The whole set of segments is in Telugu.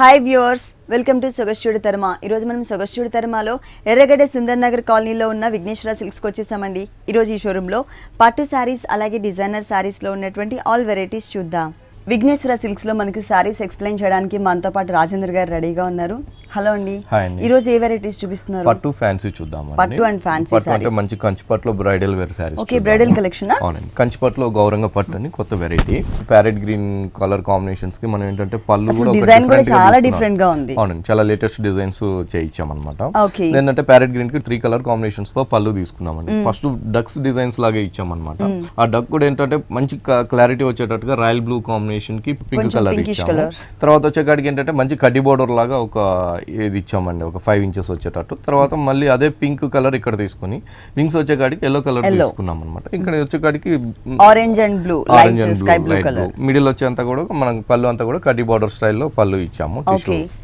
Hi viewers welcome to Sogasu Chuda Tarama ఈరోజు మనం సొగస్చూడి తర్మలో ఎర్రగడ్డ సుందర్ నగర్ కాలనీలో ఉన్న విఘ్నేశ్వర సిల్క్స్కి వచ్చేసామండి ఈరోజు ఈ షోరూంలో పట్టు శారీస్ అలాగే డిజైనర్ శారీస్లో ఉన్నటువంటి ఆల్ వెరైటీస్ చూద్దాం విఘ్నేశ్వర లో మనకి సారీస్ ఎక్స్ప్లెయిన్ చేయడానికి మనతో పాటు రాజేంద్ర గారు రెడీగా ఉన్నారు హలో అండి ఈ రోజు ఏ వెరైటీస్ చూపిస్తున్నారు పట్టు ఫ్యాన్సీ చూద్దాం పట్టు అండ్ ఫ్యాన్సీ పట్టు అంటే మంచి కంచిపట్టులో bridal wear sari okay bridal collection అవునండి కంచిపట్టులో గౌరంగ పట్టు అని కొత్త variety parrot green colour combinations కి మనం ఏంటంటే పళ్ళు కూడా డిజైన్ కూడా చాలా డిఫరెంట్ గా ఉంది అవునండి చాలా లేటెస్ట్ డిజైన్స్ చేయించాం అనమాట ఏంటంటే ప్యారెట్ గ్రీన్ కి త్రీ కలర్ కాంబినేషన్స్ తో పళ్ళు తీసుకున్నామండి ఫస్ట్ డక్స్ డిజైన్స్ లాగా ఇచ్చాం అనమాట ఆ డక్ కూడా ఏంటంటే మంచి క్లారిటీ వచ్చేటట్టుగా రాయల్ బ్లూ కాంబినేషన్ కాంబినేషన్కి పింక్ కలర్ ఇచ్చాము తర్వాత వచ్చేకాడికి ఏంటంటే మంచి కడ్డీ బోర్డర్ లాగా ఒక ఇది ఇచ్చామండి ఒక ఫైవ్ ఇంచెస్ వచ్చేటట్టు తర్వాత మళ్ళీ అదే పింక్ కలర్ ఇక్కడ తీసుకుని వింగ్స్ వచ్చేకాడికి ఎల్లో కలర్ తీసుకున్నాం అనమాట ఇక్కడ వచ్చేకాడికి orange and blue orange and blue middle వచ్చేంత కూడా మనం పళ్ళు అంతా కూడా కడ్డీ బోర్డర్ స్టైల్లో పళ్ళు ఇచ్చాము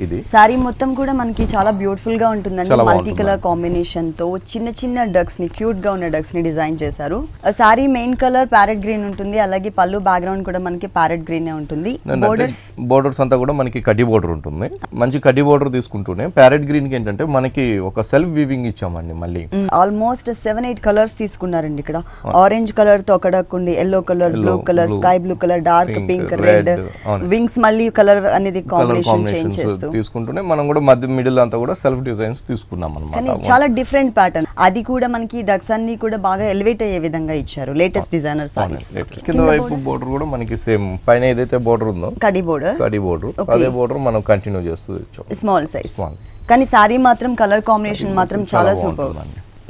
ఇది సారీ మొత్తం కూడా మనకి చాలా బ్యూటిఫుల్ గా ఉంటుందండి మల్టీ కలర్ కాంబినేషన్ తో చిన్న చిన్న డక్స్ ని క్యూట్ గా ఉన్న డక్స్ ని డిజైన్ చేశారు sari main colour parrot green ఉంటుంది అలాగే పళ్ళు బ్యాక్గ్రౌండ్ కూడా మనకి ప్యారెట్ గ్రీన్ గ్రీనే ఉంటుంది బోర్డర్స్ బోర్డర్స్ అంతా కూడా మనకి కడ్డీ బోర్డర్ ఉంటుంది మంచి కడ్డీ బోర్డర్ తీసుకుంటూనే ప్యారెట్ గ్రీన్ కి ఏంటంటే మనకి ఒక సెల్ఫ్ వీవింగ్ ఇచ్చామండి మళ్ళీ ఆల్మోస్ట్ సెవెన్ ఎయిట్ కలర్స్ తీసుకున్నారండి ఇక్కడ ఆరెంజ్ కలర్ తో అక్కడ కొన్ని yellow colour blue colour sky blue colour dark pink red wings మళ్ళీ కలర్ అనేది కాంబినేషన్ చేంజ్ చేస్తూ తీసుకుంటూనే మనం కూడా మధ్య మిడిల్ అంతా కూడా సెల్ఫ్ డిజైన్స్ తీసుకున్నాం అనమాట చాలా డిఫరెంట్ ప్యాటర్న్ అది కూడా మనకి డక్స్ అన్ని కూడా బాగా ఎలివేట్ అయ్యే విధంగా ఇచ్చారు లేటెస్ట్ డిజైనర్ సారీస్ కింద వైపు బోర్డర్ కూడా మనకి సేమ్ పైన ఏదైతే బోర్డర్ ఉందో కడి బోర్డర్ కడి బోర్డర్ అదే బోర్డర్ మనం కంటిన్యూ చేస్తూ స్మాల్ సైజ్ స్మాల్ కానీ సారీ మాత్రం కలర్ కాంబినేషన్ మాత్రం చాలా సూపర్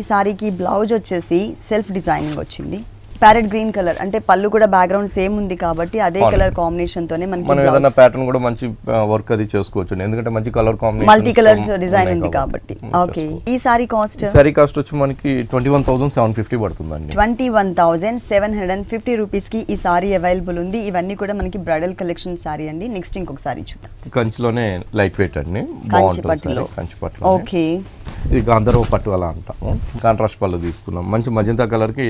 ఈ సారీకి బ్లౌజ్ వచ్చేసి సెల్ఫ్ డిజైనింగ్ వచ్చింది ప్యారెట్ గ్రీన్ కలర్ అంటే పళ్ళు కూడా బ్యాక్గ్రౌండ్ సేమ్ ఉంది కాబట్టి అదే కలర్ కాంబినేషన్ తోనే మనకి మనం ఏదైనా ప్యాటర్న్ కూడా మంచి వర్క్ అది చేసుకోవచ్చు ఎందుకంటే మంచి colour combination multi colour design ఉంది కాబట్టి ఓకే hmm, ఈ సారీ కాస్ట్ సారీ కాస్ట్ వచ్చి మనకి 21750 పడుతుందండి 21750 రూపీస్ కి ఈ సారీ అవైలబుల్ ఉంది ఇవన్నీ కూడా మనకి బ్రైడల్ కలెక్షన్ సారీ అండి నెక్స్ట్ ఇంకొక సారీ చూద్దాం కంచిలోనే లైట్ వెయిట్ అండి బాగుంటుంది కంచి పట్టు ఓకే ఇది గాంధర్వ పట్టు అలా అంటాము కాంట్రాస్ట్ పళ్ళు తీసుకున్నాం మంచి మజంతా కలర్ కి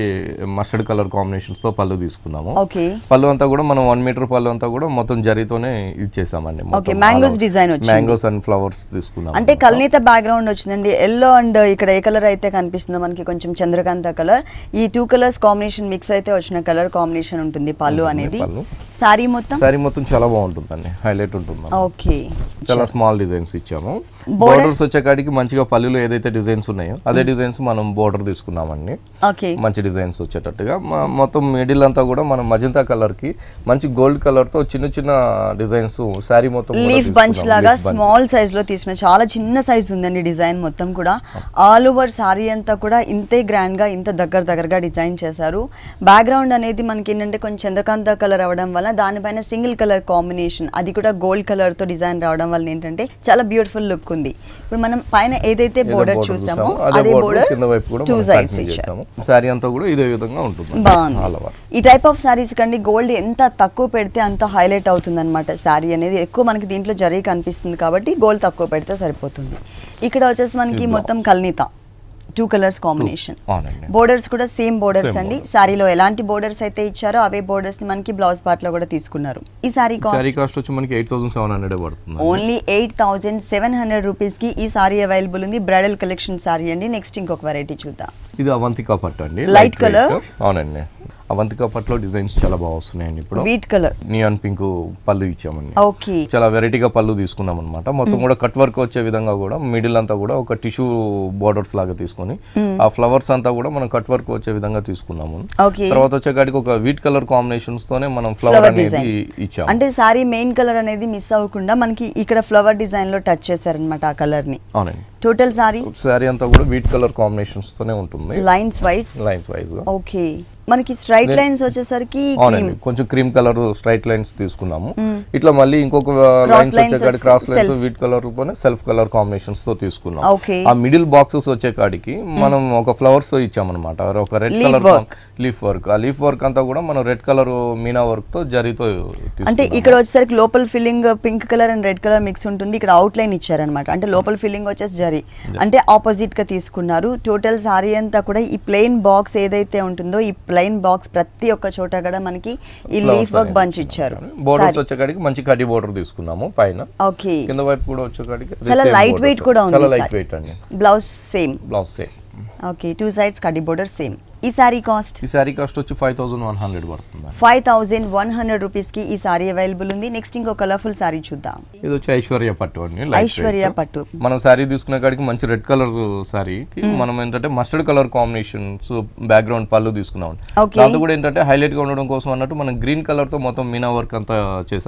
మస్టర్డ్ కలర్ కలర్ కాంబినేషన్స్ తో పళ్ళు తీసుకున్నాము పళ్ళు అంతా కూడా మనం వన్ మీటర్ పళ్ళు అంతా కూడా మొత్తం జరితోనే ఇది చేసామండి mangoes design mangoes and flowers తీసుకున్నాం అంటే కల్నీత బ్యాక్గ్రౌండ్ వచ్చిందండి ఎల్లో అండ్ ఇక్కడ ఏ కలర్ అయితే కనిపిస్తుందో మనకి కొంచెం చంద్రకాంత కలర్ ఈ టూ కలర్స్ కాంబినేషన్ మిక్స్ అయితే వచ్చిన కలర్ కాంబినేషన్ ఉంటుంది పళ్ళు అనేది సారీ మొత్తం సారీ మొత్తం చాలా బాగుంటుంది అండి హైలైట్ ఉంటుంది ఓకే చాలా స్మాల్ డిజైన్స్ ఇచ్చాము బోర్డర్స్ వచ్చే కాడికి మంచిగా పల్లెలు ఏదైతే డిజైన్స్ ఉన్నాయో అదే డిజైన్స్ hmm. మనం బోర్డర్ తీసుకున్నామండి మంచి డిజైన్స్ వచ్చేటట్టుగా మొత్తం మిడిల్ అంతా కూడా మనం మజంతా కలర్ కి మంచి గోల్డ్ కలర్ తో చిన్న చిన్న డిజైన్స్ శారీ మొత్తం లీఫ్ బంచ్ లాగా స్మాల్ సైజ్ లో తీసిన చాలా చిన్న సైజ్ ఉందండి డిజైన్ మొత్తం కూడా ఆల్ ఓవర్ శారీ అంతా కూడా ఇంతే గ్రాండ్ గా ఇంత దగ్గర దగ్గరగా డిజైన్ చేశారు బ్యాక్గ్రౌండ్ అనేది మనకి ఏంటంటే కొంచెం చంద్రకాంత కలర్ అవడం వల్ల దానిపైన సింగిల్ కలర్ కాంబినేషన్ అది కూడా గోల్డ్ కలర్ తో డిజైన్ రావడం వల్ల ఏంటంటే చాలా బ్యూటిఫుల్ లుక్ ఉంటుంది ఇప్పుడు మనం పైన ఏదైతే బోర్డర్ చూసామో అదే బోర్డర్ టూ సైడ్స్ ఇచ్చాము సారీ అంతా కూడా ఇదే విధంగా ఉంటుంది బాగుంది ఈ టైప్ ఆఫ్ సారీస్ కండి గోల్డ్ ఎంత తక్కువ పెడితే అంత హైలైట్ అవుతుంది అనమాట సారీ అనేది ఎక్కువ మనకి దీంట్లో జరిగి కనిపిస్తుంది కాబట్టి గోల్డ్ తక్కువ పెడితే సరిపోతుంది ఇక్కడ వచ్చేసి మనకి మొత్తం కల్నిత టూ కలర్స్ కాంబినేషన్ బోర్డర్స్ కూడా సేమ్ బోర్డర్స్ అండి సారీలో ఎలాంటి బోర్డర్స్ అయితే ఇచ్చారో అవే బోర్డర్స్ మనకి బ్లౌజ్ పార్ట్ లో కూడా తీసుకున్నారు ఈ సారీ సారీ కాస్ట్ వచ్చి మనకి ఎయిట్ థౌసండ్ సెవెన్ హండ్రెడ్ పడుతుంది only eight thousand seven hundred rupees కి ఈ సారీ అవైలబుల్ ఉంది బ్రైడల్ కలెక్షన్ సారీ అండి నెక్స్ట్ ఇంకొక వెరైటీ చూద్దాం ఇది అవంతికా పట్టు అండి లైట్ కలర్ అవునండి అవంతిక పట్లో డిజైన్స్ చాలా బాగా వస్తున్నాయండి ఇప్పుడు వీట్ కలర్ నియాన్ పింక్ పళ్ళు ఇచ్చామండి ఓకే చాలా వెరైటీగా పళ్ళు తీసుకున్నాం అనమాట మొత్తం hmm. కూడా కట్ వర్క్ వచ్చే విధంగా కూడా మిడిల్ అంతా కూడా ఒక టిష్యూ బోర్డర్స్ లాగా తీసుకొని hmm. ఆ ఫ్లవర్స్ అంతా కూడా మనం కట్ వర్క్ వచ్చే విధంగా తీసుకున్నాము తర్వాత వచ్చేకాడికి ఒక వీట్ కలర్ కాంబినేషన్స్ తోనే మనం ఫ్లవర్ అనేది ఇచ్చాము అంటే సారీ మెయిన్ కలర్ అనేది మిస్ అవ్వకుండా మనకి ఇక్కడ ఫ్లవర్ డిజైన్ లో టచ్ చేశారనమాట ఆ కలర్ ని అవునండి టోటల్ సారీ సారీ అంతా కూడా వీట్ కలర్ కాంబినేషన్స్ తోనే ఉంటుంది lines wise lines wise okay మనకి స్ట్రైట్ లైన్స్ వచ్చేసరికి కొంచెం క్రీమ్ కలర్ స్ట్రైట్ లైన్స్ తీసుకున్నాము ఇట్లా మళ్ళీ ఇంకొక లైన్స్ uh, వచ్చేకాడికి cross lines wheat colour self colour combinations తో తీసుకున్నాం ఆ మిడిల్ బాక్సెస్ వచ్చే కాడికి మనం ఒక ఫ్లవర్స్ ఇచ్చామన్నమాట ఒక రెడ్ కలర్ లీఫ్ వర్క్ ఆ లీఫ్ వర్క్ అంతా కూడా మనం రెడ్ కలర్ మీనా వర్క్ తో జరితో అంటే ఇక్కడ వచ్చేసరికి లోపల filling pink colour and red colour mix ఉంటుంది ఇక్కడ అవుట్ లైన్ ఇచ్చారనమాట అంటే లోపల ఫిల్లింగ్ వచ్చేసి జరి అంటే ఆపోజిట్ గా తీసుకున్నారు టోటల్ సారీ అంతా కూడా ఈ ప్లెయిన్ బాక్స్ ఏదైతే ఉంటుందో ఈ లైన్ బాక్స్ ప్రతి ఒక్క చోట కూడా మనకి ఈ లీఫ్ వర్క్ బంచ్ ఇచ్చారు బోర్డర్స్ వచ్చేకాడికి మంచి కడి బోర్డర్ తీసుకున్నాము పైన ఓకే కింద వైపు కూడా వచ్చేకాడికి చాలా లైట్ వెయిట్ కూడా ఉంది చాలా లైట్ వెయిట్ అండి blouse same blouse same okay two sides కడి బోర్డర్ సేమ్ ఈ సారీ కాస్ట్ ఈ సారీ కాస్ట్ వచ్చి ఫైవ్ థౌసండ్ వన్ హండ్రెడ్ పడుతుంది five thousand one hundred rupees కి ఈ సారీ అవైలబుల్ ఉంది నెక్స్ట్ ఇంకో కలర్ఫుల్ సారీ చూద్దాం ఇది వచ్చి ఐశ్వర్య పట్టు అండి ఐశ్వర్య పట్టు మనం సారీ తీసుకునే కాడికి మంచి రెడ్ కలర్ సారీ మనం ఏంటంటే మస్టర్డ్ కలర్ బ్యాక్ బ్యాక్గ్రౌండ్ పళ్ళు తీసుకున్నాం దాంతో కూడా ఏంటంటే హైలైట్ గా ఉండడం కోసం అన్నట్టు మనం గ్రీన్ కలర్ తో మొత్తం మీనా వర్క్ అంతా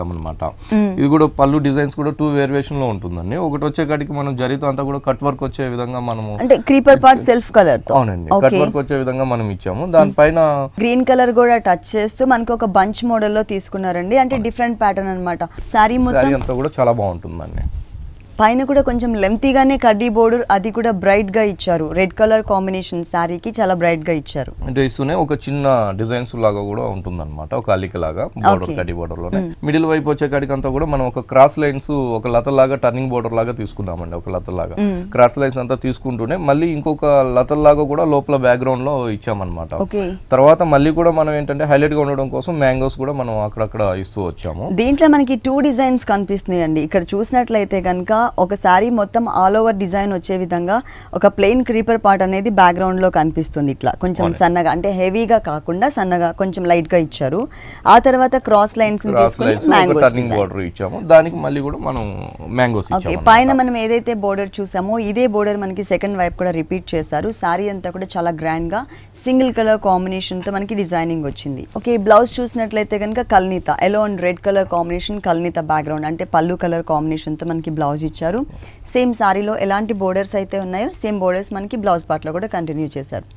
అనమాట hmm. ఇది కూడా పళ్ళు డిజైన్స్ కూడా టూ వేరియేషన్ లో ఉంటుందండి ఒకటి వచ్చే కాడికి మనం జరితో అంతా కూడా కట్ వర్క్ వచ్చే విధంగా మనం అంటే క్రీపర్ పార్ట్ సెల్ఫ్ కలర్ అవునండి కట్ వర్క్ వచ్చే విధంగా మనం ఇచ్చాము దానిపైన గ్రీన్ కలర్ కూడా టచ్ చేస్తూ మనకు ఒక బంచ్ మోడల్ లో తీసుకున్నారండి అంటే డిఫరెంట్ ప్యాటర్న్ అనమాట సారీ మొత్తం అంతా కూడా చాలా బాగుంటుంది పైన కూడా కొంచెం లెంతీగానే కడ్డీ బోర్డర్ అది కూడా బ్రైట్ గా ఇచ్చారు రెడ్ కలర్ కాంబినేషన్ శారీకి చాలా బ్రైట్ గా ఇచ్చారు ఇస్తూనే ఒక చిన్న డిజైన్స్ లాగా కూడా ఉంటుంది అనమాట ఒక అలిక లాగా బోర్డర్ కడ్డీ బోర్డర్ లోనే hmm. మిడిల్ వైపు వచ్చే కడికంతా కూడా మనం ఒక క్రాస్ లైన్స్ ఒక లత లాగా టర్నింగ్ బోర్డర్ లాగా తీసుకున్నామండి ఒక లత లాగా క్రాస్ hmm. లైన్స్ అంతా తీసుకుంటూనే మళ్ళీ ఇంకొక లత లాగా కూడా లోపల బ్యాక్గ్రౌండ్ లో ఇచ్చామన్నమాట తర్వాత మళ్ళీ కూడా మనం ఏంటంటే హైలైట్ గా ఉండడం కోసం మ్యాంగోస్ కూడా మనం అక్కడక్కడ ఇస్తూ వచ్చాము దీంట్లో మనకి టూ డిజైన్స్ కనిపిస్తున్నాయి అండి ఇక్కడ చూసినట్లయితే కనుక ఒక శారీ మొత్తం ఆల్ ఓవర్ డిజైన్ వచ్చే విధంగా ఒక ప్లెయిన్ క్రీపర్ పార్ట్ అనేది బ్యాక్గ్రౌండ్లో కనిపిస్తుంది ఇట్లా కొంచెం సన్నగా అంటే హెవీగా కాకుండా సన్నగా కొంచెం లైట్గా ఇచ్చారు ఆ తర్వాత క్రాస్ లైన్స్ మనం పైన మనం ఏదైతే బోర్డర్ చూసామో ఇదే బోర్డర్ మనకి సెకండ్ వైపు కూడా రిపీట్ చేశారు సారీ అంతా కూడా చాలా గ్రాండ్గా సింగిల్ కలర్ కాంబినేషన్తో మనకి డిజైనింగ్ వచ్చింది ఓకే బ్లౌజ్ చూసినట్లయితే కనుక కల్నీత yellow and red colour combination కల్నీత బ్యాక్గ్రౌండ్ అంటే పళ్ళు కలర్ కాంబినేషన్తో మనకి బ్లౌజ్ ఇచ్చారు ఇచ్చారు సేమ్ సారీలో ఎలాంటి బోర్డర్స్ అయితే ఉన్నాయో సేమ్ బోర్డర్స్ మనకి బ్లౌజ్ పార్ట్లో కూడా కంటిన్యూ చేశారు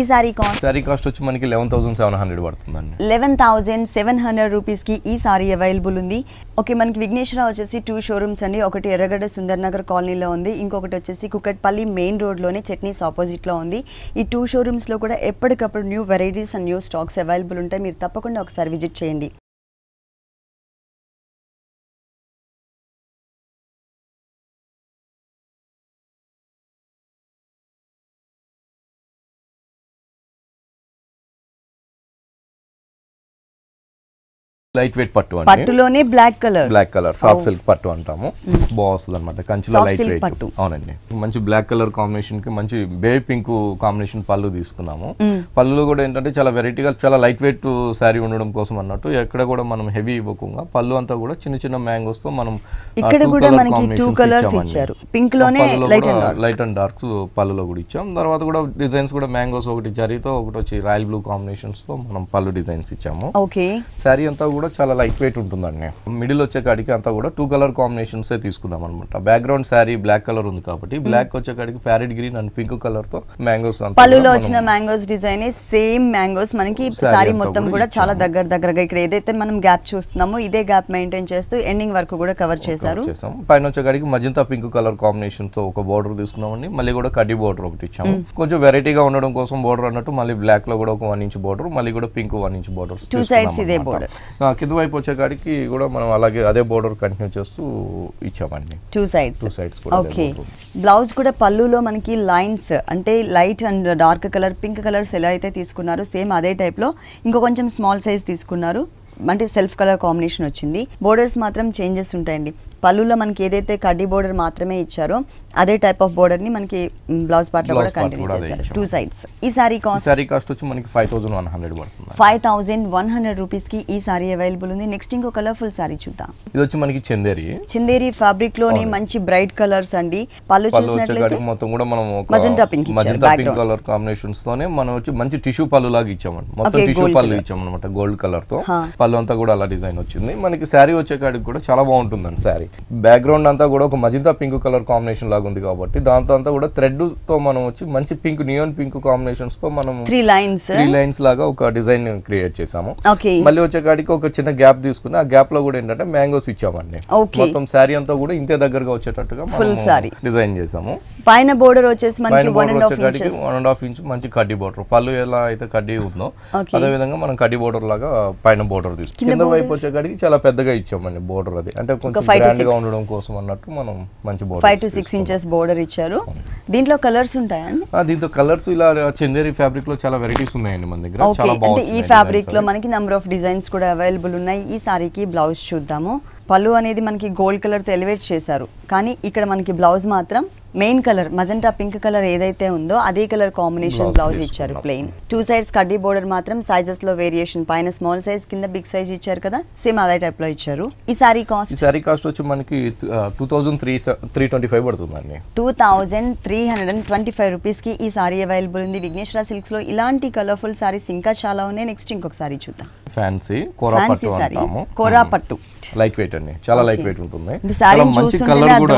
ఈ సారీ కాస్ట్ సారీ కాస్ట్ వచ్చి మనకి లెవెన్ థౌసండ్ సెవెన్ హండ్రెడ్ పడుతుందండి లెవెన్ థౌసండ్ సెవెన్ హండ్రెడ్ రూపీస్కి ఈ సారీ అవైలబుల్ ఉంది ఓకే మనకి విఘ్నేశ్వర వచ్చేసి టూ షోరూమ్స్ అండి ఒకటి ఎర్రగడ్డ సుందర్నగర్ కాలనీలో ఉంది ఇంకొకటి వచ్చేసి కుకట్పల్లి మెయిన్ రోడ్లోనే చట్నీస్ ఆపోజిట్లో ఉంది ఈ టూ షోరూమ్స్లో కూడా ఎప్పటికప్పుడు new varieties and new stocks available ఉంటాయి మీరు తప్పకుండా ఒకసారి విజిట్ చేయండి లైట్ వెయిట్ పట్టు పట్టులోనే black colour black colour soft silk పట్టు అంటాము బాగుంది అనమాట కంచిలో లైట్ వెయిట్ పట్టు అవునండి మంచి బ్లాక్ కలర్ కాంబినేషన్ కి మంచి బే పింక్ కాంబినేషన్ పళ్ళు తీసుకున్నాము పళ్ళు కూడా ఏంటంటే చాలా వెరైటీగా చాలా లైట్ వెయిట్ శారీ ఉండడం కోసం అన్నట్టు ఎక్కడ కూడా మనం హెవీ ఇవ్వకుండా పళ్ళు అంతా కూడా చిన్న చిన్న మ్యాంగోస్ తో మనం ఇక్కడ కూడా మనకి టూ కలర్స్ ఇచ్చారు పింక్ లోనే లైట్ అండ్ డార్క్స్ పళ్ళులో కూడా ఇచ్చాం తర్వాత కూడా డిజైన్స్ కూడా మ్యాంగోస్ ఒకటి జరీతో ఒకటి వచ్చి రాయల్ బ్లూ కాంబినేషన్స్ తో మనం పళ్ళు డిజైన్స్ ఇచ్చాము ఓకే శారీ అంతా కూడా చాలా లైట్ వెయిట్ ఉంటుందండి మిడిల్ వచ్చే కాడికి అంతా కూడా టూ కలర్ కాంబినేషన్స్ తీసుకున్నాం అనమాట బ్యాక్గ్రౌండ్ శారీ బ్లాక్ కలర్ ఉంది కాబట్టి బ్లాక్ hmm. వచ్చే కాడికి parrot green and pink colour తో మ్యాంగోస్ పల్లులో వచ్చిన మ్యాంగోస్ డిజైన్ సేమ్ మ్యాంగోస్ మనకి శారీ మొత్తం కూడా చాలా దగ్గర దగ్గరగా ఇక్కడ ఏదైతే మనం గ్యాప్ చూస్తున్నామో ఇదే గ్యాప్ మెయింటైన్ చేస్తూ ఎండింగ్ వరకు కూడా కవర్ చేశారు పైన వచ్చే కాడికి పింక్ కలర్ కాంబినేషన్ తో ఒక బోర్డర్ తీసుకున్నామండి మళ్ళీ కూడా కడ్డి బోర్డర్ ఒకటి ఇచ్చాము hmm. కొంచెం వెరైటీగా ఉండడం కోసం బోర్డర్ అన్నట్టు మళ్ళీ బ్లాక్ లో కూడా ఒక వన్ ఇంచ్ బోర్డర్ మళ్ళీ కూడా pink one inch border two sides ఇదే బోర్డర్ కింద వైపు వచ్చే కాడికి కూడా మనం అలాగే అదే బోర్డర్ కంటిన్యూ చేస్తూ ఇచ్చామండి two sides two sides okay blouse కూడా పళ్ళులో మనకి లైన్స్ అంటే light and dark colour pink colours ఎలా అయితే తీసుకున్నారో సేమ్ అదే టైప్లో ఇంకో కొంచెం స్మాల్ సైజ్ తీసుకున్నారు అంటే సెల్ఫ్ కలర్ కాంబినేషన్ వచ్చింది బోర్డర్స్ మాత్రం చేంజెస్ ఉంటాయండి పళ్ళులో మనకి ఏదైతే కడ్డీ బోర్డర్ మాత్రమే ఇచ్చారో అదే టైప్ ఆఫ్ బోర్డర్ ని మనకి బ్లౌజ్ పార్ట్ లో కూడా కంటిన్యూ చేశారు టూ సైడ్స్ ఈ సారీ కాస్ట్ సారీ కాస్ట్ వచ్చి మనకి 5100 పడుతుంది 5100 రూపీస్ కి ఈ సారీ అవైలబుల్ ఉంది నెక్స్ట్ ఇంకో కలర్ఫుల్ సారీ చూద్దాం ఇది వచ్చి మనకి చందేరి చందేరి ఫ్యాబ్రిక్ లోని మంచి బ్రైట్ కలర్స్ అండి పళ్ళు చూసినట్లయితే మొత్తం కూడా మనం magenta pink magenta pink colour combinations తోనే మనం వచ్చి మంచి టిష్యూ పళ్ళు లాగా ఇచ్చామండి మొత్తం టిష్యూ పళ్ళు ఇచ్చామన్నమాట గోల్డ్ కలర్ తో పళ్ళు అంతా కూడా అలా డిజైన్ వచ్చింది మనకి సారీ వచ్చే కాడికి కూడా చాలా బాగుంటుందండి సారీ బ్యాక్గ్రౌండ్ అంతా కూడా ఒక మజింతా పింక్ కలర్ కాంబినేషన్ లాగా ఉంది కాబట్టి దాంతో అంతా కూడా థ్రెడ్ తో మనం వచ్చి మంచి పింక్ నియోన్ పింక్ కాంబినేషన్స్ తో మనం త్రీ లైన్స్ త్రీ లైన్స్ లాగా ఒక డిజైన్ క్రియేట్ చేసాము మళ్ళీ వచ్చే కాడికి ఒక చిన్న గ్యాప్ తీసుకుని ఆ గ్యాప్ లో కూడా ఏంటంటే మ్యాంగోస్ ఇచ్చామండి మొత్తం శారీ అంతా కూడా ఇంతే దగ్గరగా వచ్చేటట్టుగా డిజైన్ చేసాము పైన బోర్డర్ వచ్చేసి మనకి one and half inch one and half inch మంచి కడ్డీ బోర్డర్ పళ్ళు ఎలా అయితే కడ్డీ ఉందో అదే విధంగా మనం కడ్డీ బోర్డర్ లాగా పైన బోర్డర్ తీసుకుం కింద వైపు వచ్చేకాడికి చాలా పెద్దగా ఇచ్చామండి బోర్డర్ అది అంటే కొంచెం గ్రాండ్ గా ఉండడం కోసం అన్నట్టు మనం మంచి border five to six inches border ఇచ్చారు దీంట్లో కలర్స్ ఉంటాయండి దీంతో కలర్స్ ఇలా చందేరి ఫ్యాబ్రిక్ లో చాలా వెరైటీస్ ఉన్నాయండి మన దగ్గర చాలా బాగుంది ఈ ఫ్యాబ్రిక్ లో మనకి నంబర్ ఆఫ్ డిజైన్స్ కూడా అవైలబుల్ ఉన్నాయి ఈ సారీకి బ్లౌజ్ చూద్దాము పళ్ళు అనేది మనకి గోల్డ్ కలర్తో ఎలివేట్ చేశారు కానీ ఇక్కడ మనకి బ్లౌజ్ మాత్రం main colour magenta pink colour ఏదైతే ఉందో అదే కలర్ కాంబినేషన్ బ్లౌజ్ ఇచ్చారు ప్లెయిన్ టూ సైడ్స్ కడ్డీ బోర్డర్ మాత్రం సైజెస్ లో వేరియేషన్ పైన స్మాల్ సైజ్ కింద బిగ్ సైజ్ ఇచ్చారు కదా సేమ్ అదే టైప్ లో ఇచ్చారు ఈ సారీ కాస్ట్ సారీ కాస్ట్ వచ్చి మనకి two thousand three three twenty five two thousand three hundred and twenty five rupees కి ఈ సారీ అవైలబుల్ ఉంది విఘ్నేశ్వర సిల్క్స్ లో ఇలాంటి కలర్ఫుల్ సారీస్ ఇంకా చాలా ఉన్నాయి నెక్స్ట్ ఇంకొకసారి చూద్దాం ఫ్యాన్సీ కోరాపట్టు అంటాము కోరాపట్టు లైట్ వెయిట్ అండి చాలా లైట్ వెయిట్ ఉంటుంది చాలా మంచి కలర్ కూడా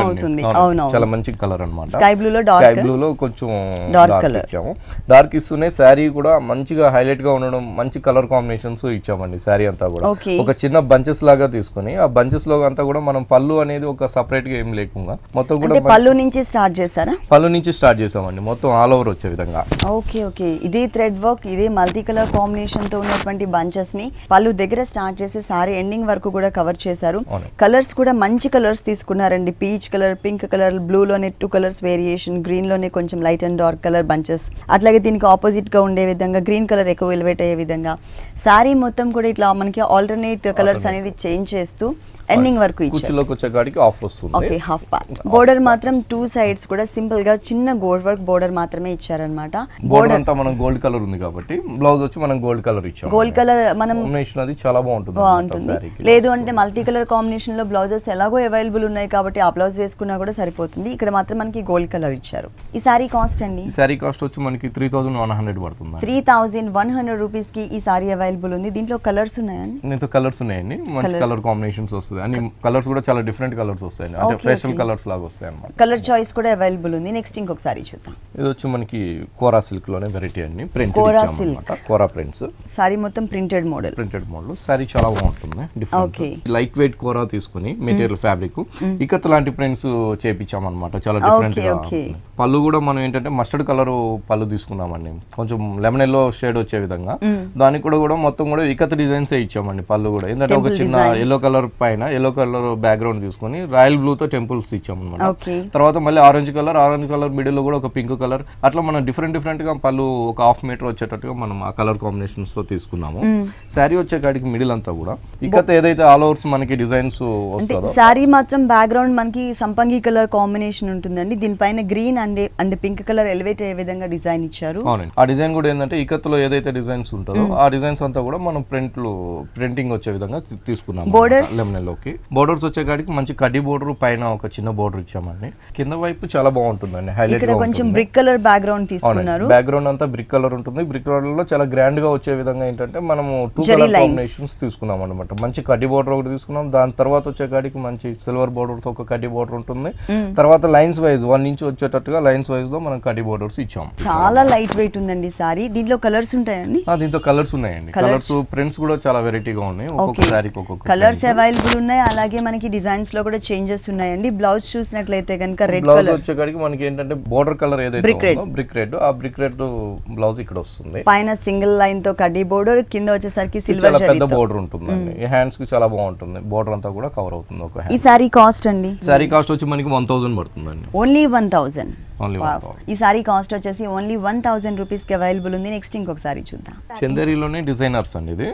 చాలా మంచి కలర్ అన్నమాట స్కై బ్లూ లో స్కై బ్లూ లో కొంచెం డార్క్ ఇచ్చాము డార్క్ ఇస్తూనే శారీ కూడా మంచిగా హైలైట్ గా ఉండడం మంచి కలర్ కాంబినేషన్స్ ఇచ్చామండి శారీ అంతా కూడా ఒక చిన్న బంచెస్ లాగా తీసుకుని ఆ బంచెస్ లో అంతా కూడా మనం పళ్ళు అనేది ఒక సపరేట్ గా ఏం లేకుండా మొత్తం కూడా పళ్ళు నుంచి స్టార్ట్ చేశారా పళ్ళు నుంచి స్టార్ట్ చేసామండి మొత్తం ఆల్ ఓవర్ వచ్చే విధంగా ఓకే ఓకే ఇదే థ్రెడ్ వర్క్ ఇదే మల్టీ కలర్ కాంబినేషన్ తో ఉన్నటువంటి బంచెస్ ని కానీ వాళ్ళు దగ్గర స్టార్ట్ చేసి సారీ ఎండింగ్ వరకు కూడా కవర్ చేశారు కలర్స్ కూడా మంచి కలర్స్ తీసుకున్నారండి peach colour pink colour blue లోనే టూ కలర్స్ వేరియేషన్ గ్రీన్ లోనే కొంచెం light and dark colour bunches అట్లాగే దీనికి ఆపోజిట్ గా ఉండే విధంగా గ్రీన్ కలర్ ఎక్కువ ఎలివేట్ అయ్యే విధంగా సారీ మొత్తం కూడా ఇట్లా మనకి ఆల్టర్నేట్ కలర్స్ అనేది చేంజ్ చేస్తూ ఎండింగ్ వరకు కుచ్చులోకి వచ్చే కాడికి ఆఫర్ వస్తుంది ఓకే హాఫ్ పార్ట్ బోర్డర్ మాత్రం టూ సైడ్స్ కూడా సింపుల్ గా చిన్న గోల్డ్ వర్క్ బోర్డర్ మాత్రమే ఇచ్చారనమాట బోర్డర్ అంతా మనం గోల్డ్ కలర్ ఉంది కాబట్టి బ్లౌజ్ వచ్చి మనం గోల్డ్ కలర్ ఇచ్చాం గోల్డ్ కలర్ మనం కాంబినేషన్ అది చాలా బాగుంటుంది బాగుంటుంది లేదు అంటే మల్టీ కలర్ కాంబినేషన్ లో బ్లౌజెస్ ఎలాగో అవైలబుల్ ఉన్నాయి కాబట్టి ఆ బ్లౌజ్ వేసుకున్నా కూడా సరిపోతుంది ఇక్కడ మాత్రం మనకి గోల్డ్ కలర్ ఇచ్చారు ఈ సారీ కాస్ట్ అండి ఈ సారీ కాస్ట్ వచ్చి మనకి త్రీ థౌసండ్ వన్ హండ్రెడ్ పడుతుంది three thousand one hundred rupees కి ఈ సారీ అవైలబుల్ ఉంది దీంట్లో కలర్స్ ఉన్నాయండి దీంట్లో కలర్స్ ఉన్నాయండి మంచి కలర్ కాంబినేషన్స్ వస్తుంది వస్తుంది అన్ని కలర్స్ కూడా చాలా డిఫరెంట్ కలర్స్ వస్తాయి అంటే ఫేషియల్ కలర్స్ లాగా వస్తాయి అనమాట కలర్ చాయిస్ కూడా అవైలబుల్ ఉంది నెక్స్ట్ ఇంకొకసారి చూద్దాం ఇది వచ్చి మనకి కోరా సిల్క్ లోనే వెరైటీ అన్ని print kora silk kora prints sari మొత్తం printed model printed model sari చాలా బాగుంటుంది డిఫరెంట్ లైట్ వెయిట్ కోరా తీసుకుని మెటీరియల్ ఫ్యాబ్రిక్ ఇకత్ లాంటి ప్రింట్స్ చేపించాం అన్నమాట చాలా డిఫరెంట్ పళ్ళు కూడా మనం ఏంటంటే మస్టర్డ్ కలర్ పళ్ళు తీసుకున్నామండి కొంచెం లెమన్ ఎల్లో షేడ్ వచ్చే విధంగా mm. దానికి కూడా కూడా మొత్తం కూడా ఇకత్ డిజైన్స్ ఇచ్చామండి పళ్ళు కూడా ఏంటంటే ఒక చిన్న ఎల్లో కలర్ పైన పైన ఎల్లో కలర్ బ్యాక్గ్రౌండ్ తీసుకొని రాయల్ బ్లూ తో టెంపుల్స్ అనమాట తర్వాత మళ్ళీ orange colour orange colour middle లో కూడా ఒక పింక్ కలర్ అట్లా మనం డిఫరెంట్ డిఫరెంట్ గా పళ్ళు ఒక హాఫ్ మీటర్ వచ్చేటట్టుగా మనం ఆ కలర్ కాంబినేషన్స్ తో తీసుకున్నాము శారీ hmm. వచ్చే కాడికి మిడిల్ అంతా కూడా ఇంకా ఏదైతే ఆల్ ఓవర్స్ మనకి డిజైన్స్ శారీ మాత్రం బ్యాక్గ్రౌండ్ మనకి సంపంగి కలర్ కాంబినేషన్ ఉంటుందండి దీనిపైన green and and pink colour elevate అయ్యే విధంగా డిజైన్ ఇచ్చారు అవునండి ఆ డిజైన్ కూడా ఏంటంటే ఇకత్తులో ఏదైతే డిజైన్స్ ఉంటుందో hmm. ఆ డిజైన్స్ అంతా కూడా మనం ప్రింట్లు ప్రింటింగ్ వచ్చే విధంగా తీసుకున్నాం బోర్డర్ లెమన్ లోకి బోర్డర్స్ వచ్చేకాడికి మంచి కడి బోర్డర్ పైన ఒక చిన్న బోర్డర్ ఇచ్చామండి కింద వైపు చాలా బాగుంటుందండి హైలైట్ కొంచెం బ్రిక్ కలర్ బ్యాక్గ్రౌండ్ తీసుకున్నారు బ్యాక్గ్రౌండ్ అంతా బ్రిక్ కలర్ ఉంటుంది బ్రిక్ కలర్ లో చాలా గ్రాండ్ గా వచ్చే విధంగా ఏంటంటే మనము టూ కలర్ కాంబినేషన్స్ తీసుకున్నాం అనమాట మంచి కడ్డీ బోర్డర్ ఒకటి తీసుకున్నాం దాని తర్వాత వచ్చేకాడికి మంచి సిల్వర్ బోర్డర్ తో ఒక కడ్డీ బోర్డర్ ఉంటుంది తర్వాత లైన్స్ వైజ్ వన్ ఇంచ్ వచ్చేటట్టుగా లైన్స్ వైజ్ లో మనం కడి బోర్డర్స్ ఇచ్చాం చాలా లైట్ వెయిట్ ఉందండి సారీ దీంట్లో కలర్స్ ఉంటాయండి దీంతో కలర్స్ ఉన్నాయండి కలర్స్ ప్రింట్స్ కూడా చాలా వెరైటీగా ఉన్నాయి ఒక్కొక్క సారీకి ఒక్కొక్క కలర్స్ అవైలబుల్ ఉన్నాయి అలాగే మనకి డిజైన్స్ లో కూడా చేంజెస్ ఉన్నాయండి బ్లౌజ్ చూసినట్లయితే కనుక రెడ్ బ్లౌజ్ వచ్చేకాడికి మనకి ఏంటంటే బోర్డర్ కలర్ ఏదైతే బ్రిక్ రెడ్ ఆ బ్రిక్ రెడ్ బ్లౌజ్ ఇక్కడ వస్తుంది పైన సింగిల్ లైన్ తో కడ్డీ బోర్డర్ కింద వచ్చేసరికి సిల్వర్ పెద్ద బోర్డర్ ఉంటుంది హ్యాండ్స్ కి చాలా బాగుంటుంది బోర్డర్ అంతా కూడా కవర్ అవుతుంది ఒక ఈ సారీ కాస్ట్ అండి సారీ కాస్ట్ వచ్చి మనకి వన్ థౌసండ్ పడుతుందండి ఓన్లీ వన్ థౌసండ్ ఈసారి కాస్ట్ వచ్చేసి ఓన్లీ వన్ థౌసండ్ రూపీస్ కి అవైలబుల్ ఉంది నెక్స్ట్ ఇంకొకసారి చూద్దాం చందేరిలోనే డిజైనర్స్ అండి ఇది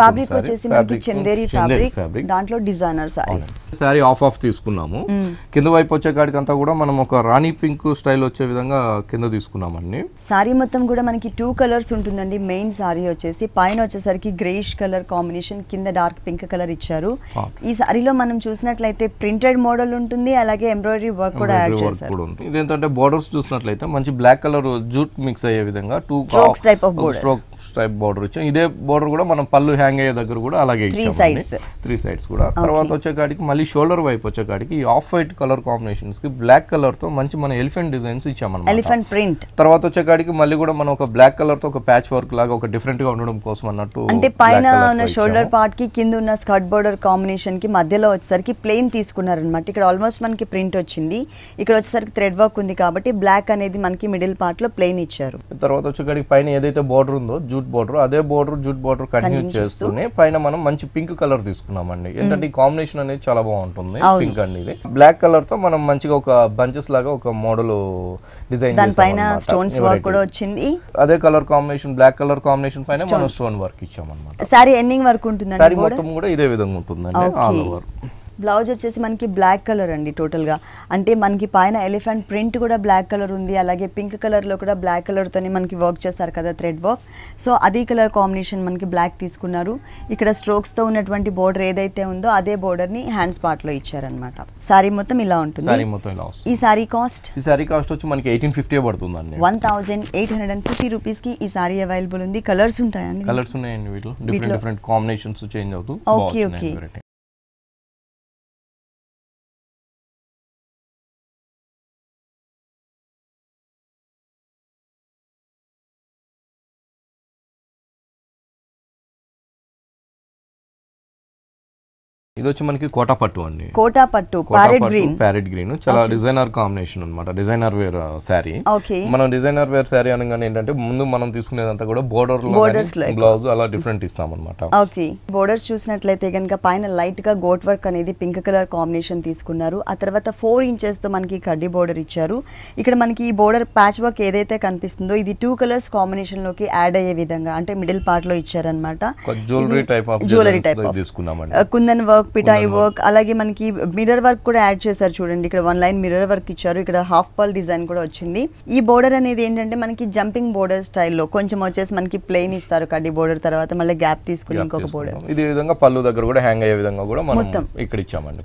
ఫ్యాబ్రిక్ వచ్చేసి మనకి చందేరి ఫ్యాబ్రిక్ దాంట్లో designer sari sari off off తీసుకున్నాము hmm. కింద వైపు వచ్చే కాడికి అంతా కూడా మనం ఒక రాణి పింక్ స్టైల్ వచ్చే విధంగా కింద తీసుకున్నామండి సారీ మొత్తం కూడా మనకి టూ కలర్స్ ఉంటుందండి మెయిన్ సారీ వచ్చేసి పైన వచ్చేసరికి గ్రేష్ కలర్ కాంబినేషన్ కింద డార్క్ పింక్ కలర్ ఇచ్చారు ఈ సారీలో మనం చూసినట్లయితే ప్రింటెడ్ మోడల్ ఉంటుంది అలాగే ఎంబ్రాయిడరీ వర్క్ కూడా యాడ్ చేశారు ఇదేంటంటే బోర్డర్స్ చూసినట్లయితే మంచి బ్లాక్ కలర్ జూట్ మిక్స్ అయ్యే విధంగా టూ స్ట్రోక్ స్ట్రైప్ బార్డర్ వచ్చాం ఇదే బార్డర్ కూడా మనం పళ్ళు హ్యాంగ్ అయ్యే దగ్గర కూడా అలాగే త్రీ సైడ్స్ కూడా తర్వాత వచ్చే కాడికి మళ్ళీ షోల్డర్ వైపు వచ్చే కాడికి ఆఫ్ వైట్ కలర్ కాంబినేషన్స్ కి బ్లాక్ కలర్ తో మంచి మన ఎలిఫెంట్ డిజైన్స్ ఇచ్చాం ఎలిఫెంట్ ప్రింట్ తర్వాత వచ్చే కాడికి మళ్ళీ కూడా మనం ఒక బ్లాక్ కలర్ తో ఒక ప్యాచ్ వర్క్ లాగా ఒక డిఫరెంట్ గా ఉండడం కోసం అన్నట్టు అంటే పైన ఉన్న షోల్డర్ పార్ట్ కి కింద ఉన్న స్కర్ట్ బోర్డర్ కాంబినేషన్ కి మధ్యలో వచ్చేసరికి ప్లెయిన్ అనమాట ఇక్కడ ఆల్మోస్ట్ మనకి ప్రింట్ వచ్చింది ఇక్కడ వచ్చేసరికి థ్రెడ్ వర్క్ ఉంది కాబట్టి బ్లాక్ అనేది మనకి మిడిల్ పార్ట్ లో ప్లెయిన్ ఇచ్చారు తర్వాత వచ్చేకాడికి పైన ఏదైతే బోర్డర్ ఉందో జూ జూట్ బోర్డర్ అదే బోర్డర్ జూట్ బోర్డర్ కంటిన్యూ చేస్తూనే పైన మనం మంచి పింక్ కలర్ తీసుకున్నాం అండి ఏంటంటే ఈ కాంబినేషన్ అనేది చాలా బాగుంటుంది పింక్ అండి ఇది బ్లాక్ కలర్ తో మనం మంచిగా ఒక బంచెస్ లాగా ఒక మోడల్ డిజైన్ స్టోన్స్ వర్క్ కూడా వచ్చింది అదే colour combination black colour combination పైన మనం స్టోన్ వర్క్ ఇచ్చామన్నమాట సారీ ఎండింగ్ వర్క్ ఉంటుంది సారీ మొత్తం కూడా ఇదే విధంగా ఉంటుందండి ఆల్ ఓవర్ బ్లౌజ్ వచ్చేసి మనకి బ్లాక్ కలర్ అండి టోటల్గా అంటే మనకి పైన ఎలిఫెంట్ ప్రింట్ కూడా బ్లాక్ కలర్ ఉంది అలాగే పింక్ కలర్లో కూడా బ్లాక్ కలర్తోనే మనకి వర్క్ చేస్తారు కదా థ్రెడ్ వర్క్ సో అదే కలర్ కాంబినేషన్ మనకి బ్లాక్ తీసుకున్నారు ఇక్కడ స్ట్రోక్స్తో ఉన్నటువంటి బోర్డర్ ఏదైతే ఉందో అదే బోర్డర్ని హ్యాండ్స్ పార్ట్లో ఇచ్చారనమాట సారీ మొత్తం ఇలా ఉంటుంది సారీ మొత్తం ఈ సారీ కాస్ట్ ఈ సారీ కాస్ట్ వచ్చి మనకి ఎయిటీన్ ఫిఫ్టీ పడుతుంది one thousand eight hundred and fifty రూపీస్కి ఈ సారీ అవైలబుల్ ఉంది కలర్స్ ఉంటాయండి కలర్స్ ఉన్నాయండి వీటిలో డిఫరెంట్ డిఫరెంట్ కాంబినేషన్స్ చేంజ్ అవుతుంది ఓకే ఓకే ఇది వచ్చి మనకి కోటా పట్టు అండి కోటా పట్టు ప్యారెట్ గ్రీన్ చాలా డిజైనర్ కాంబినేషన్ అనమాట డిజైనర్ వేర్ శారీ మనం డిజైనర్ వేర్ శారీ అనగానే ఏంటంటే ముందు మనం తీసుకునేదంతా కూడా బోర్డర్ బోర్డర్స్ బ్లౌజ్ అలా డిఫరెంట్ ఇస్తాం అనమాట ఓకే బోర్డర్స్ చూసినట్లయితే కనుక పైన లైట్ గా గోట్ వర్క్ అనేది పింక్ కలర్ కాంబినేషన్ తీసుకున్నారు ఆ తర్వాత ఫోర్ ఇంచెస్ తో మనకి కడ్డీ బోర్డర్ ఇచ్చారు ఇక్కడ మనకి ఈ బోర్డర్ ప్యాచ్ వర్క్ ఏదైతే కనిపిస్తుందో ఇది టూ కలర్స్ కాంబినేషన్ లోకి యాడ్ అయ్యే విధంగా అంటే మిడిల్ పార్ట్ లో ఇచ్చారనమాట జ్యువెలరీ టైప్ జ్యువెలరీ టైప్ తీసుకున్నాం కుందన్ వర్క్ వర్క్ పిటాయి వర్క్ అలాగే మనకి మిర్రర్ వర్క్ కూడా యాడ్ చేశారు చూడండి ఇక్కడ వన్ లైన్ మిర్రర్ వర్క్ ఇచ్చారు ఇక్కడ హాఫ్ పల్ డిజైన్ కూడా వచ్చింది ఈ బోర్డర్ అనేది ఏంటంటే మనకి జంపింగ్ బోర్డర్ స్టైల్లో కొంచెం వచ్చేసి మనకి ప్లెయిన్ ఇస్తారు కడ్డీ బోర్డర్ తర్వాత మళ్ళీ గ్యాప్ తీసుకుని ఇంకొక బోర్డర్ ఇది విధంగా పళ్ళు దగ్గర కూడా హ్యాంగ్ అయ్యే విధంగా కూడా మొత్తం ఇక్కడ ఇచ్చామండి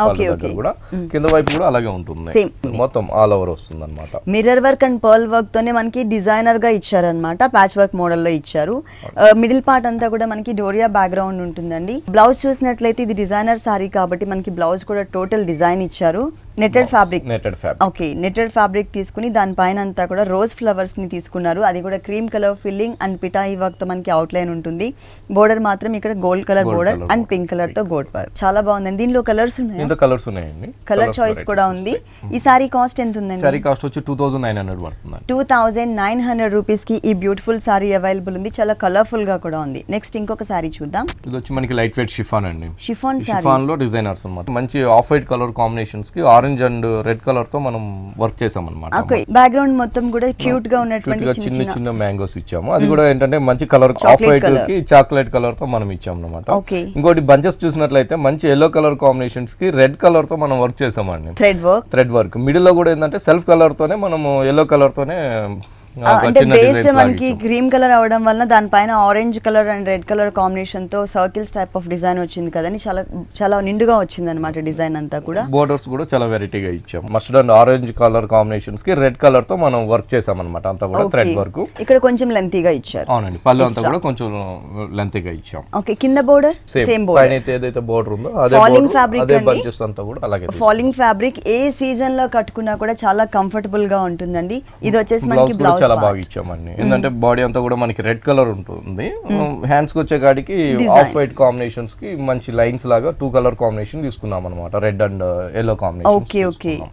కూడా mm. కింద వైపు కూడా అలాగే ఉంటుంది మొత్తం ఆల్ ఓవర్ వస్తుంది అనమాట mirror work and pearl work తోనే మనకి డిజైనర్ గా ఇచ్చారనమాట ప్యాచ్ వర్క్ మోడల్ లో ఇచ్చారు మిడిల్ పార్ట్ uh, అంతా కూడా మనకి డోరియా బ్యాక్గ్రౌండ్ ఉంటుందండి బ్లౌజ్ చూసినట్లయితే ఇది డిజైనర్ సారీ కాబట్టి మనకి బ్లౌజ్ కూడా టోటల్ డిజైన్ ఇచ్చారు netted fabric netted fabric okay netted fabric తీసుకుని దానిపైన అంతా కూడా రోజ్ ఫ్లవర్స్ ని తీసుకున్నారు అది కూడా క్రీమ్ కలర్ ఫిల్లింగ్ అండ్ పిటాయి వర్క్ తో మనకి అవుట్ లైన్ ఉంటుంది బోర్డర్ మాత్రం ఇక్కడ gold colour border and pink colour తో గోల్డ్ వర్క్ చాలా బాగుందండి దీనిలో కలర్స్ ఉన్నాయి ఇంత కలర్స్ ఉన్నాయండి కలర్ చాయిస్ కూడా ఉంది ఈ సారీ కాస్ట్ ఎంత ఉందండి సారీ కాస్ట్ వచ్చి 2900 పడుతుంది 2900 రూపీస్ కి ఈ బ్యూటిఫుల్ సారీ అవైలబుల్ ఉంది చాలా కలర్ఫుల్ గా కూడా ఉంది నెక్స్ట్ ఇంకొక సారీ చూద్దాం ఇది వచ్చి మనకి లైట్ వెయిట్ షిఫాన్ అండి షిఫాన్ షిఫాన్ లో డిజైనర్స్ అన్నమాట మంచి ఆఫ్ వైట్ కలర్ కాంబినేషన్స్ కి orange orange and red colour తో మనం వర్క్ చేసాం అనమాట బ్యాక్గ్రౌండ్ మొత్తం కూడా క్యూట్ గా ఉన్నటువంటి చిన్న చిన్న మ్యాంగోస్ ఇచ్చాము అది hmm. కూడా ఏంటంటే మంచి కలర్ ఆఫ్ వైట్ కి చాక్లెట్ కలర్ తో మనం ఇచ్చాం అనమాట ఇంకోటి బంచెస్ చూసినట్లయితే మంచి ఎల్లో కలర్ కాంబినేషన్స్ కి రెడ్ కలర్ తో మనం వర్క్ చేసామండి thread work thread work middle లో కూడా ఏంటంటే సెల్ఫ్ కలర్ తోనే మనం ఎల్లో కలర్ తోనే అంటే బేస్ మనకి క్రీమ్ కలర్ అవడం వల్ల దానిపైన orange colour and red colour combination తో సర్కిల్స్ టైప్ ఆఫ్ డిజైన్ వచ్చింది కదని చాలా చాలా నిండుగా వచ్చింది అనమాట డిజైన్ అంతా కూడా బోర్డర్స్ కూడా చాలా వెరైటీగా ఇచ్చాం mustard and orange colour combinations కి రెడ్ కలర్ తో మనం వర్క్ చేసాం అనమాట అంతా కూడా థ్రెడ్ వర్క్ ఇక్కడ కొంచెం లెంతీగా ఇచ్చారు అవునండి పళ్ళు అంతా కూడా కొంచెం లెంతీగా ఇచ్చాం ఓకే కింద బోర్డర్ సేమ్ బోర్డర్ ఏదైతే బోర్డర్ ఉందో అదే ఫాలింగ్ ఫ్యాబ్రిక్ అంతా కూడా అలాగే ఫాలింగ్ ఫ్యాబ్రిక్ ఏ సీజన్ లో కట్టుకున్నా కూడా చాలా కంఫర్టబుల్ గా ఉంటుందండి ఇది వచ్చేసి మనకి బ్లౌజ్ చాలా బాగా ఇచ్చామండి ఏంటంటే బాడీ hmm. అంతా కూడా మనకి రెడ్ కలర్ ఉంటుంది హ్యాండ్స్ hmm. hmm. కి వచ్చే కాడికి ఆఫ్ వైట్ కాంబినేషన్స్ కి మంచి లైన్స్ లాగా టూ కలర్ కాంబినేషన్ తీసుకున్నాం అనమాట red and yellow combination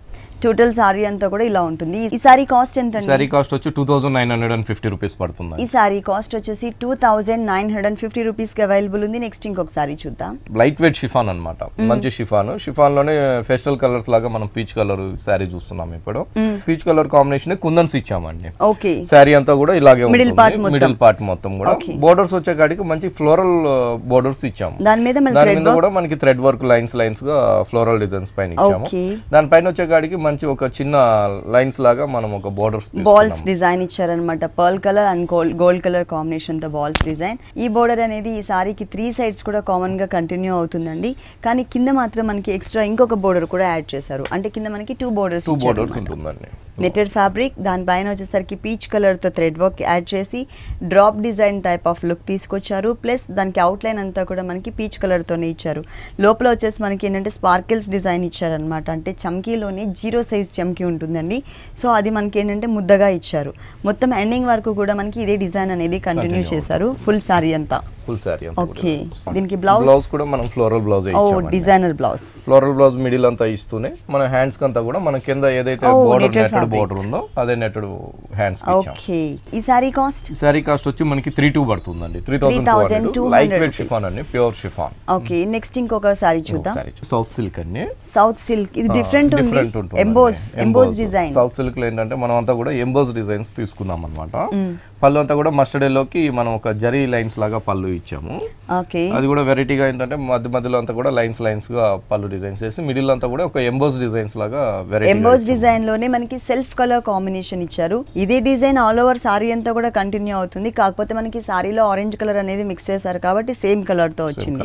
total sari అంతా కూడా ఇలా ఉంటుంది ఈ సారీ కాస్ట్ ఎంత సారీ కాస్ట్ వచ్చి two thousand nine hundred and fifty rupees పడుతుంది ఈ సారీ కాస్ట్ వచ్చేసి two thousand nine hundred and fifty rupees కి అవైలబుల్ ఉంది నెక్స్ట్ ఇంకొక సారీ చూద్దాం లైట్ వెయిట్ షిఫాన్ అనమాట మంచి షిఫాన్ షిఫాన్ లోనే ఫెస్టల్ కలర్స్ లాగా మనం పీచ్ కలర్ సారీ చూస్తున్నాం ఇప్పుడు పీచ్ కలర్ కాంబినేషన్ కుందన్స్ ఇచ్చామండి ఓకే సారీ అంతా కూడా ఇలాగే మిడిల్ పార్ట్ మిడిల్ పార్ట్ మొత్తం కూడా బోర్డర్స్ వచ్చే కాడికి మంచి ఫ్లోరల్ బోర్డర్స్ uh, ఇచ్చాము దాని మీద కూడా మనకి థ్రెడ్ వర్క్ లైన్స్ లైన్స్ గా ఫ్లోరల్ డిజైన్స్ పైన ఇచ్చాము దానిపైన వచ్చే కాడికి మంచి ఒక చిన్న లైన్స్ లాగా మనం ఒక బోర్డర్స్ బాల్స్ డిజైన్ ఇచ్చారనమాట pearl colour and gold colour combination తో బాల్స్ డిజైన్ ఈ బోర్డర్ అనేది ఈ సారీకి త్రీ సైడ్స్ కూడా కామన్ గా కంటిన్యూ అవుతుందండి కానీ కింద మాత్రం మనకి ఎక్స్ట్రా ఇంకొక బోర్డర్ కూడా యాడ్ చేశారు అంటే కింద మనకి టూ బోర్డర్స్ టూ బోర్డర్స్ ఉంటుందండి నెటెడ్ ఫ్యాబ్రిక్ దానిపైన వచ్చేసరికి పీచ్ కలర్ తో థ్రెడ్ వర్క్ యాడ్ చేసి drop design type of look తీసుకొచ్చారు ప్లస్ దానికి అవుట్లైన్ అంతా కూడా మనకి పీచ్ కలర్ తోనే ఇచ్చారు లోపల వచ్చేసి మనకి ఏంటంటే స్పార్కిల్స్ డిజైన్ ఇచ్చారనమాట అంటే చమ్కీలోనే జీరో జీరో సైజ్ చమ్కి ఉంటుందండి సో అది మనకి ఏంటంటే ముద్దగా ఇచ్చారు మొత్తం ఎండింగ్ వరకు కూడా మనకి ఇదే డిజైన్ అనేది కంటిన్యూ చేశారు ఫుల్ సారీ అంతా ఫుల్ సారీ ఓకే దీనికి బ్లౌజ్ బ్లౌజ్ కూడా మనం ఫ్లోరల్ బ్లౌజ్ ఓ designer blouse floral blouse middle అంతా ఇస్తూనే మన హ్యాండ్స్ అంతా కూడా మన కింద ఏదైతే బోర్డర్ నెట్టెడ్ బోర్డర్ ఉందో అదే నెట్టెడ్ హ్యాండ్స్ ఓకే ఈ సారీ కాస్ట్ సారీ కాస్ట్ వచ్చి మనకి త్రీ టూ పడుతుందండి three thousand two light weight chiffon అండి ప్యూర్ షిఫాన్ ఓకే నెక్స్ట్ ఇంకొక సారీ చూద్దాం సౌత్ సిల్క్ అండి సౌత్ సిల్క్ ఇది డిఫరెంట్ ah, ఉంది ఎంబోస్ ఎంబోస్ సౌత్ సిల్క్ లో ఏంటంటే మనం అంతా కూడా ఎంబోస్ డిజైన్స్ తీసుకున్నాం అనమాట పళ్ళు అంతా కూడా మస్టర్డ్ లోకి మనం ఒక జరీ లైన్స్ లాగా పళ్ళు ఇచ్చాము అది కూడా వెరైటీగా ఏంటంటే మధ్య మధ్యలో అంతా కూడా లైన్స్ లైన్స్ గా పళ్ళు డిజైన్స్ చేసి మిడిల్ అంతా కూడా ఒక ఎంబోస్ డిజైన్స్ లాగా వెరైటీ ఎంబోస్ డిజైన్ లోనే మనకి సెల్ఫ్ కలర్ కాంబినేషన్ ఇచ్చారు ఇదే డిజైన్ ఆల్ ఓవర్ సారీ అంతా కూడా కంటిన్యూ అవుతుంది కాకపోతే మనకి సారీలో ఆరెంజ్ కలర్ అనేది మిక్స్ చేశారు కాబట్టి సేమ్ కలర్ తో వచ్చింది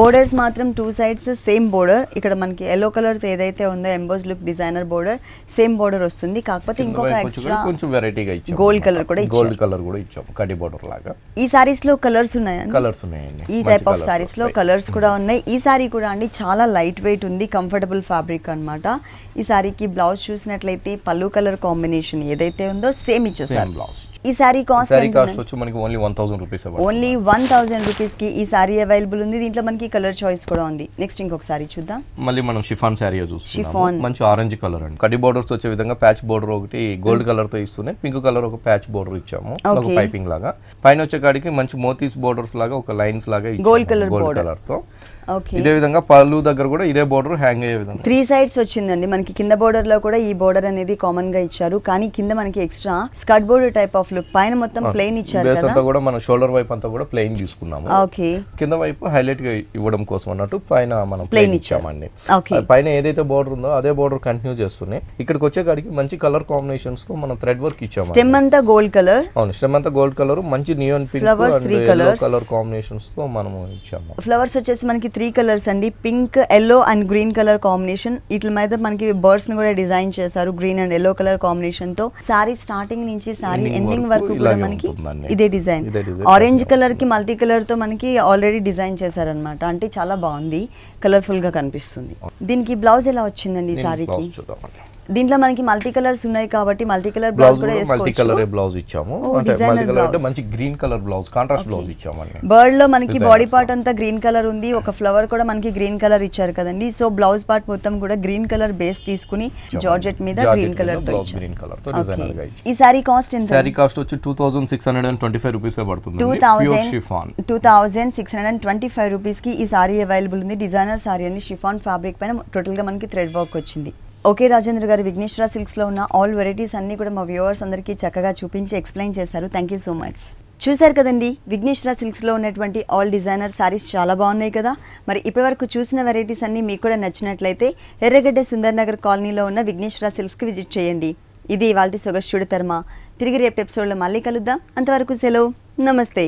బోర్డర్స్ మాత్రం టూ సైడ్స్ సేమ్ బోర్డర్ ఇక్కడ మనకి ఎల్లో కలర్ ఏదైతే ఉందో emboss look design designer border same border వస్తుంది కాకపోతే ఇంకొక ఎక్స్ట్రా కొంచెం ఇచ్చాం గోల్డ్ కలర్ కూడా గోల్డ్ కలర్ కూడా ఇచ్చాం కడి బోర్డర్ లాగా ఈ సారీస్ లో కలర్స్ ఉన్నాయండి కలర్స్ ఉన్నాయండి ఈ టైప్ ఆఫ్ సారీస్ లో కలర్స్ కూడా mm-hmm. ఉన్నాయి ఈ సారీ కూడా అండి చాలా లైట్ వెయిట్ ఉంది కంఫర్టబుల్ ఫ్యాబ్రిక్ అనమాట ఈ సారీకి బ్లౌజ్ చూసినట్లయితే పళ్ళు కలర్ కాంబినేషన్ ఏదైతే ఉందో సేమ్ ఇచ్చేసారు బ్లౌజ్ ఈ సారీ కాస్ట్ సారీ కాస్ట్ వచ్చి మనకి only one thousand rupees only one thousand rupees కి ఈ సారీ అవైలబుల్ ఉంది దీంట్లో మనకి కలర్ చాయిస్ కూడా ఉంది నెక్స్ట్ ఇంకొక సారీ చూద్దాం మళ్ళీ మనం షిఫాన్ సారీ చూస్తున్నాం మంచి ఆరెంజ్ కలర్ అండి కడి బోర్డర్స్ వచ్చే విధంగా ప్యాచ్ బోర్డర్ ఒకటి గోల్డ్ కలర్ hmm. తో ఇస్తూనే పింక్ కలర్ ఒక ప్యాచ్ బోర్డర్ ఇచ్చాము ఒక పైపింగ్ లాగా పైన వచ్చే కాడికి మంచి మోతీస్ బోర్డర్స్ లాగా ఒక లైన్స్ లాగా గోల్డ్ కలర్ గోల్డ్ కలర్ తో ఇదే విధంగా పళ్ళు దగ్గర కూడా ఇదే బోర్డర్ హ్యాంగ్ అయ్యే విధంగా త్రీ సైడ్స్ వచ్చిందండి మనకి కింద బోర్డర్ లో కూడా ఈ బోర్డర్ అనేది కామన్ గా ఇచ్చారు కానీ కింద మనకి extra skirt border type of look పైన మొత్తం ప్లెయిన్ ఇచ్చారు బేస్ అంతా కూడా మన షోల్డర్ వైపు అంతా కూడా ప్లెయిన్ తీసుకున్నాము ఓకే కింద వైపు హైలైట్ గా ఇవ్వడం కోసం అన్నట్టు పైన మనం ప్లెయిన్ ఇచ్చామండి పైన ఏదైతే బోర్డర్ ఉందో అదే బోర్డర్ కంటిన్యూ చేస్తున్నాయి ఇక్కడికి వచ్చే కాడికి మంచి కలర్ కాంబినేషన్స్ తో మనం థ్రెడ్ వర్క్ ఇచ్చాము స్టెమ్ అంతా గోల్డ్ కలర్ అవును స్టెమ్ అంతా గోల్డ్ కలర్ మంచి నియోన్ పింక్ కలర్ కాంబినేషన్స్ తో మనం ఇచ్చాము ఫ్లవర్స్ వచ్చేసి మనకి త్రీ కలర్స్ అండి pink yellow and green colour combination వీటి మీద మనకి బర్డ్స్ ని కూడా డిజైన్ చేశారు green and yellow colour combination తో సారీ స్టార్టింగ్ నుంచి సారీ ఎండింగ్ వరకు కూడా మనకి ఇదే డిజైన్ ఆరెంజ్ కలర్ కి మల్టీ కలర్ తో మనకి ఆల్రెడీ డిజైన్ అనమాట అంటే చాలా బాగుంది కలర్ఫుల్ గా కనిపిస్తుంది దీనికి బ్లౌజ్ ఎలా వచ్చిందండి సారీకి దీంట్లో మనకి మల్టీ కలర్స్ ఉన్నాయి కాబట్టి మల్టీ కలర్ బ్లౌజ్ కూడా మల్టీ కలర్ బ్లౌజ్ ఇచ్చాము అంటే మంచి green colour blouse contrast blouse ఇచ్చాము బర్డ్ లో మనకి బాడీ పార్ట్ అంతా గ్రీన్ కలర్ ఉంది ఒక ఫ్లవర్ కూడా మనకి గ్రీన్ కలర్ ఇచ్చారు కదండి సో బ్లౌజ్ పార్ట్ మొత్తం కూడా గ్రీన్ కలర్ బేస్ తీసుకుని జార్జెట్ మీద గ్రీన్ కలర్ గ్రీన్ కలర్ ఈ సారీ కాస్ట్ ఎంత సారీ కాస్ట్ వచ్చి ఫైవ్ రూపీస్ పడుతుంది అండ్ ట్వంటీ ఫైవ్ రూపీస్ కి ఈ సారీ అవైలబుల్ ఉంది డిజైనర్ సారీ అండి షిఫాన్ ఫ్యాబ్రిక్ పైన టోటల్ గా మనకి థ్రెడ్ వర్క్ వచ్చింది ఓకే రాజేంద్ర గారు విఘ్నేశ్వర లో ఉన్న ఆల్ వెరైటీస్ అన్నీ కూడా మా వ్యూవర్స్ అందరికీ చక్కగా చూపించి ఎక్స్ప్లెయిన్ చేశారు థ్యాంక్ యూ సో మచ్ చూశారు కదండి విఘ్నేశ్వర సిల్క్స్లో ఉన్నటువంటి ఆల్ డిజైనర్ శారీస్ చాలా బాగున్నాయి కదా మరి ఇప్పటివరకు చూసిన వెరైటీస్ అన్నీ మీకు కూడా నచ్చినట్లయితే ఎర్రగడ్డ సుందర్ నగర్ కాలనీలో ఉన్న విఘ్నేశ్వర కి విజిట్ చేయండి ఇది ఇవాళ సొగస్టుడు తర్మ తిరిగి రేపు ఎపిసోడ్లో మళ్ళీ కలుద్దాం అంతవరకు సెలవు నమస్తే